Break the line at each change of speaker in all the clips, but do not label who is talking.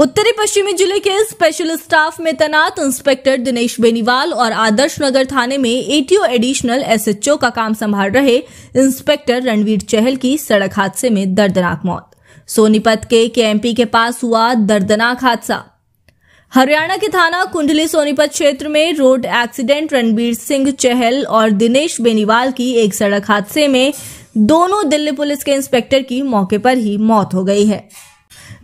उत्तरी पश्चिमी जिले के स्पेशल स्टाफ में तैनात इंस्पेक्टर दिनेश बेनीवाल और आदर्श नगर थाने में एटीओ एडिशनल एसएचओ का काम संभाल रहे इंस्पेक्टर रणवीर चहल की सड़क हादसे में दर्दनाक मौत सोनीपत के केएमपी के पास हुआ दर्दनाक हादसा हरियाणा के थाना कुंडली सोनीपत क्षेत्र में रोड एक्सीडेंट रणबीर सिंह चहल और दिनेश बेनीवाल की एक सड़क हादसे में दोनों दिल्ली पुलिस के इंस्पेक्टर की मौके पर ही मौत हो गई है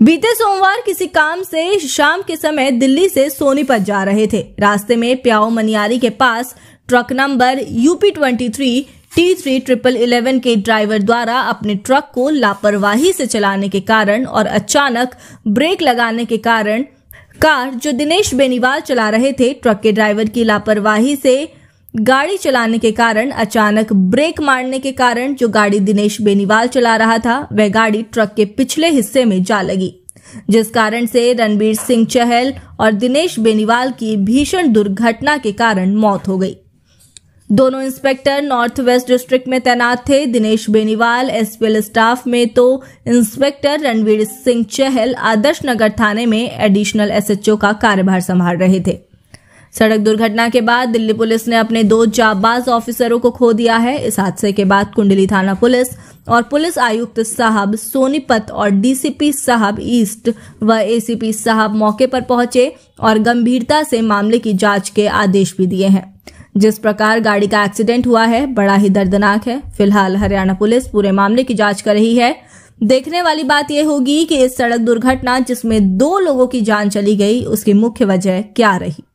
बीते सोमवार किसी काम से शाम के समय दिल्ली से सोनीपत जा रहे थे रास्ते में प्याओ मनियारी के पास truck number UP twenty three T three triple eleven के ड्राइवर द्वारा अपने ट्रक को लापरवाही से चलाने के कारण और अचानक ब्रेक लगाने के कारण कार जो दिनेश बेनीवाल चला रहे थे ट्रक के ड्राइवर की लापरवाही से गाड़ी चलाने के कारण अचानक ब्रेक मारने के कारण जो गाड़ी दिनेश बेनीवाल चला रहा था वह गाड़ी ट्रक के पिछले हिस्से में जा लगी जिस कारण से रणबीर सिंह चहल और दिनेश बेनीवाल की भीषण दुर्घटना के कारण मौत हो गई दोनों इंस्पेक्टर नॉर्थ वेस्ट डिस्ट्रिक्ट में तैनात थे दिनेश बेनीवाल एसपीएल स्टाफ में तो इंस्पेक्टर रणवीर सिंह चहल आदर्श नगर थाने में एडिशनल एसएचओ का कार्यभार संभाल रहे थे सड़क दुर्घटना के बाद दिल्ली पुलिस ने अपने दो जाबाज ऑफिसरों को खो दिया है इस हादसे के बाद कुंडली थाना पुलिस और पुलिस आयुक्त साहब सोनीपत और डीसीपी साहब ईस्ट व एसीपी साहब मौके पर पहुंचे और गंभीरता से मामले की जांच के आदेश भी दिए हैं जिस प्रकार गाड़ी का एक्सीडेंट हुआ है बड़ा ही दर्दनाक है फिलहाल हरियाणा पुलिस पूरे मामले की जांच कर रही है देखने वाली बात यह होगी कि इस सड़क दुर्घटना जिसमें दो लोगों की जान चली गई उसकी मुख्य वजह क्या रही